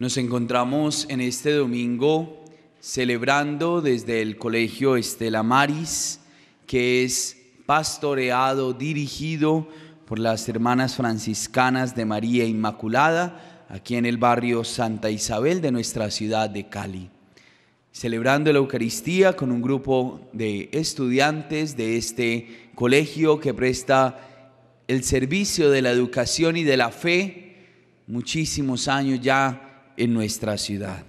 Nos encontramos en este domingo celebrando desde el Colegio Estela Maris, que es pastoreado, dirigido por las hermanas franciscanas de María Inmaculada, aquí en el barrio Santa Isabel de nuestra ciudad de Cali. Celebrando la Eucaristía con un grupo de estudiantes de este colegio que presta el servicio de la educación y de la fe, muchísimos años ya en nuestra ciudad.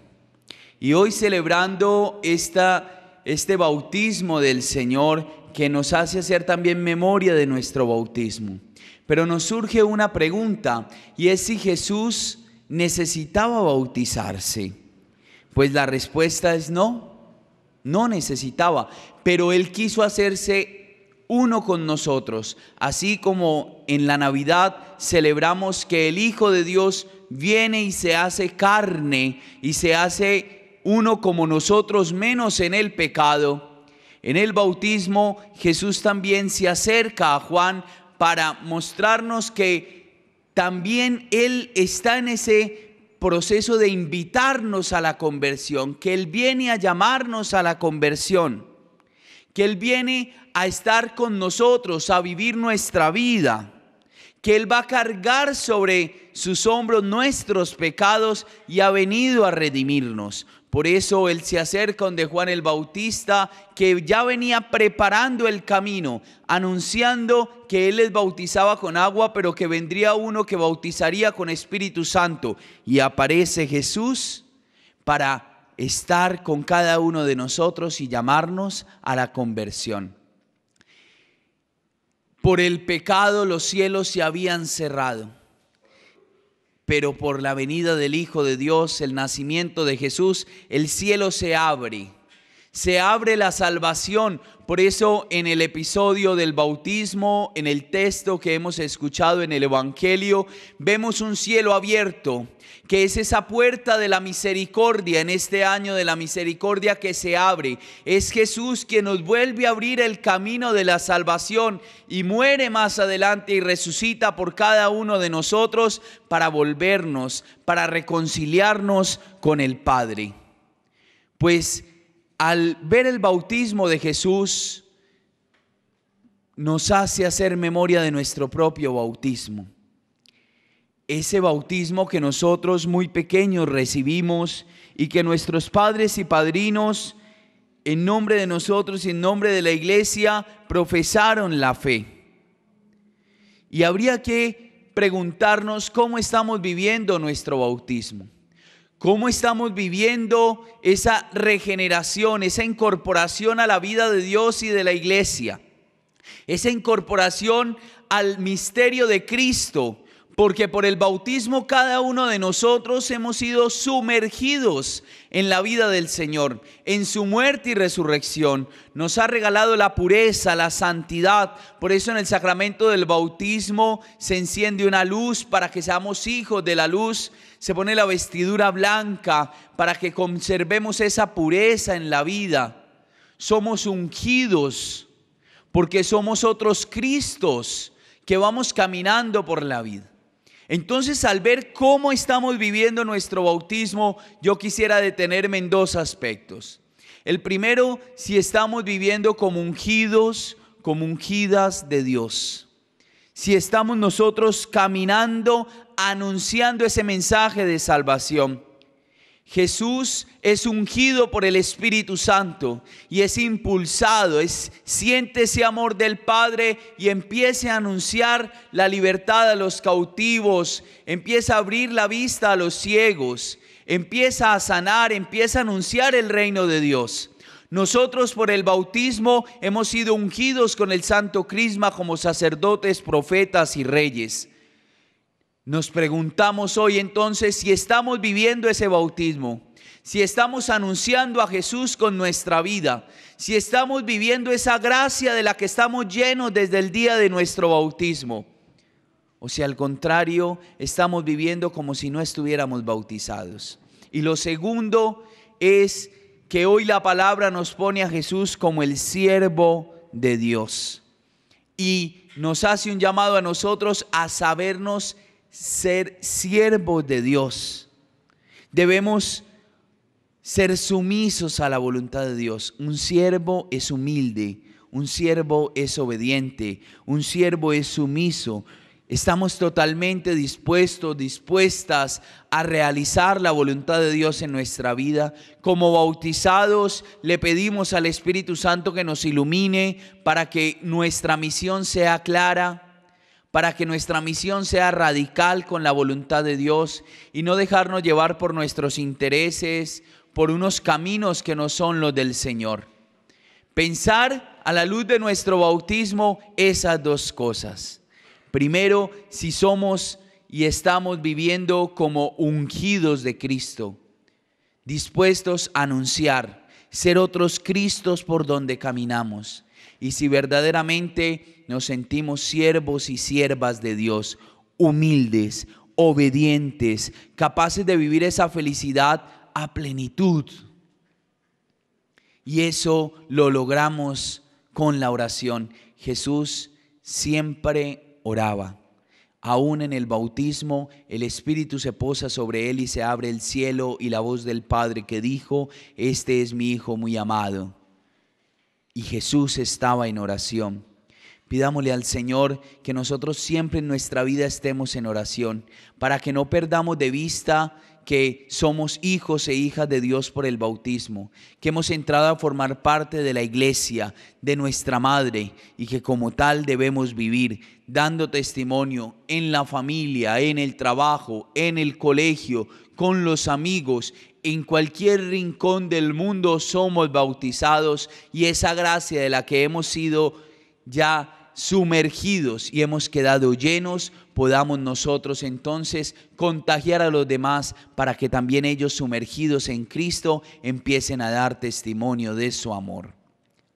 Y hoy celebrando esta, este bautismo del Señor que nos hace hacer también memoria de nuestro bautismo. Pero nos surge una pregunta y es si Jesús necesitaba bautizarse. Pues la respuesta es no, no necesitaba, pero Él quiso hacerse uno con nosotros, así como en la Navidad celebramos que el Hijo de Dios viene y se hace carne y se hace uno como nosotros menos en el pecado. En el bautismo Jesús también se acerca a Juan para mostrarnos que también Él está en ese proceso de invitarnos a la conversión, que Él viene a llamarnos a la conversión, que Él viene a estar con nosotros, a vivir nuestra vida que Él va a cargar sobre sus hombros nuestros pecados y ha venido a redimirnos. Por eso Él se acerca donde Juan el Bautista, que ya venía preparando el camino, anunciando que Él les bautizaba con agua, pero que vendría uno que bautizaría con Espíritu Santo. Y aparece Jesús para estar con cada uno de nosotros y llamarnos a la conversión. Por el pecado los cielos se habían cerrado, pero por la venida del Hijo de Dios, el nacimiento de Jesús, el cielo se abre se abre la salvación. Por eso en el episodio del bautismo, en el texto que hemos escuchado en el Evangelio, vemos un cielo abierto, que es esa puerta de la misericordia en este año de la misericordia que se abre. Es Jesús quien nos vuelve a abrir el camino de la salvación y muere más adelante y resucita por cada uno de nosotros para volvernos, para reconciliarnos con el Padre. Pues al ver el bautismo de Jesús, nos hace hacer memoria de nuestro propio bautismo. Ese bautismo que nosotros muy pequeños recibimos y que nuestros padres y padrinos, en nombre de nosotros y en nombre de la iglesia, profesaron la fe. Y habría que preguntarnos cómo estamos viviendo nuestro bautismo. ¿Cómo estamos viviendo esa regeneración, esa incorporación a la vida de Dios y de la iglesia? Esa incorporación al misterio de Cristo, porque por el bautismo cada uno de nosotros hemos sido sumergidos en la vida del Señor, en su muerte y resurrección. Nos ha regalado la pureza, la santidad. Por eso en el sacramento del bautismo se enciende una luz para que seamos hijos de la luz se pone la vestidura blanca para que conservemos esa pureza en la vida. Somos ungidos porque somos otros Cristos que vamos caminando por la vida. Entonces, al ver cómo estamos viviendo nuestro bautismo, yo quisiera detenerme en dos aspectos. El primero, si estamos viviendo como ungidos, como ungidas de Dios si estamos nosotros caminando anunciando ese mensaje de salvación. Jesús es ungido por el Espíritu Santo y es impulsado, es, siente ese amor del Padre y empieza a anunciar la libertad a los cautivos, empieza a abrir la vista a los ciegos, empieza a sanar, empieza a anunciar el reino de Dios. Nosotros por el bautismo hemos sido ungidos con el santo crisma como sacerdotes, profetas y reyes. Nos preguntamos hoy entonces si estamos viviendo ese bautismo, si estamos anunciando a Jesús con nuestra vida, si estamos viviendo esa gracia de la que estamos llenos desde el día de nuestro bautismo, o si al contrario estamos viviendo como si no estuviéramos bautizados. Y lo segundo es que hoy la palabra nos pone a Jesús como el siervo de Dios. Y nos hace un llamado a nosotros a sabernos ser siervos de Dios. Debemos ser sumisos a la voluntad de Dios. Un siervo es humilde, un siervo es obediente, un siervo es sumiso, Estamos totalmente dispuestos, dispuestas a realizar la voluntad de Dios en nuestra vida. Como bautizados le pedimos al Espíritu Santo que nos ilumine para que nuestra misión sea clara, para que nuestra misión sea radical con la voluntad de Dios y no dejarnos llevar por nuestros intereses, por unos caminos que no son los del Señor. Pensar a la luz de nuestro bautismo esas dos cosas Primero, si somos y estamos viviendo como ungidos de Cristo, dispuestos a anunciar, ser otros Cristos por donde caminamos. Y si verdaderamente nos sentimos siervos y siervas de Dios, humildes, obedientes, capaces de vivir esa felicidad a plenitud. Y eso lo logramos con la oración. Jesús siempre oraba. Aún en el bautismo, el Espíritu se posa sobre él y se abre el cielo y la voz del Padre que dijo, este es mi Hijo muy amado. Y Jesús estaba en oración. Pidámosle al Señor que nosotros siempre en nuestra vida estemos en oración, para que no perdamos de vista que somos hijos e hijas de Dios por el bautismo, que hemos entrado a formar parte de la iglesia, de nuestra madre, y que como tal debemos vivir, dando testimonio en la familia, en el trabajo, en el colegio, con los amigos, en cualquier rincón del mundo somos bautizados y esa gracia de la que hemos sido ya sumergidos y hemos quedado llenos, podamos nosotros entonces contagiar a los demás para que también ellos sumergidos en Cristo empiecen a dar testimonio de su amor.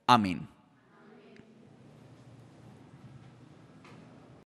Amén.